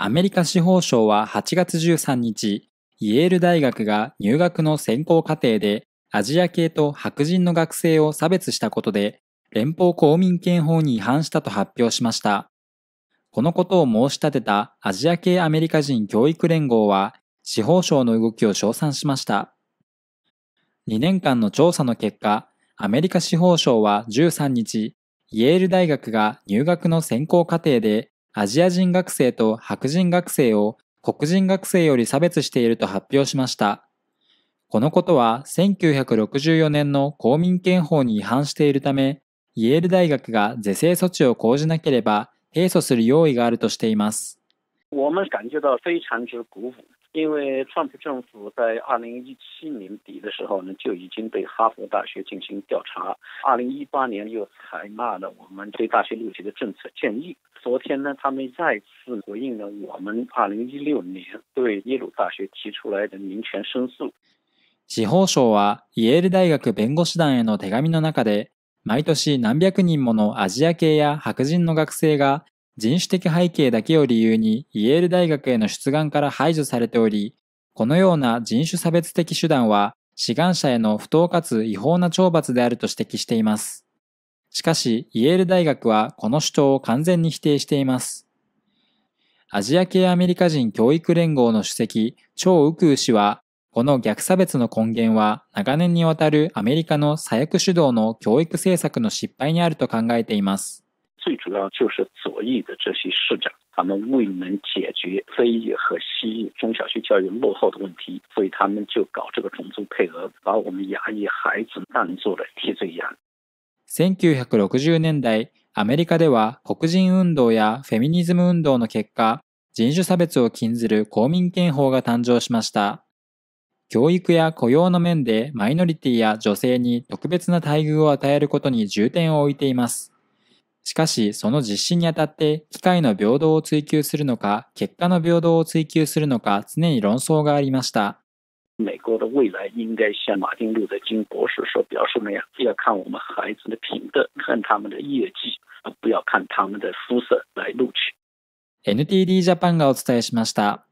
アメリカ司法省は8月13日、イェール大学が入学の選考過程でアジア系と白人の学生を差別したことで連邦公民権法に違反したと発表しました。このことを申し立てたアジア系アメリカ人教育連合は司法省の動きを称賛しました。2年間の調査の結果、アメリカ司法省は13日、イェール大学が入学の選考過程でアジア人学生と白人学生を黒人学生より差別していると発表しました。このことは1964年の公民権法に違反しているため、イェール大学が是正措置を講じなければ、提訴する用意があるとしています。我们感觉到非常之鼓舞。因为川普政府在二零一七年底的时候呢，就已经对哈佛大学进行调查，二零一八年又采纳了我们对大学录取的政策建议。昨天呢，他们再次回应了我们二零一六年对耶鲁大学提出来的民权申诉。司法省はイェール大学弁護士団への手紙の中で、毎年何百人ものアジア系や白人の学生が人種的背景だけを理由にイエール大学への出願から排除されており、このような人種差別的手段は志願者への不当かつ違法な懲罰であると指摘しています。しかし、イエール大学はこの主張を完全に否定しています。アジア系アメリカ人教育連合の主席、張ウクウ氏は、この逆差別の根源は長年にわたるアメリカの左翼主導の教育政策の失敗にあると考えています。最主要就是左翼的这些市长，他们未能解决非裔和西裔中小学教育落后的问题，所以他们就搞这个种族配额，把我们亚裔孩子当做了替罪羊。1960年代、アメリカでは黒人運動やフェミニズム運動の結果、人種差別を禁ずる公民権法が誕生しました。教育や雇用の面でマイノリティや女性に特別な待遇を与えることに重点を置いています。しかし、その実施にあたって、機械の平等を追求するのか、結果の平等を追求するのか、常に論争がありました。美国的未来应该像马丁·路德·金博士所表述那样，要看我们孩子的品德，看他们的业绩，而不要看他们的肤色来录取。NTD ジャパンがお伝えしました。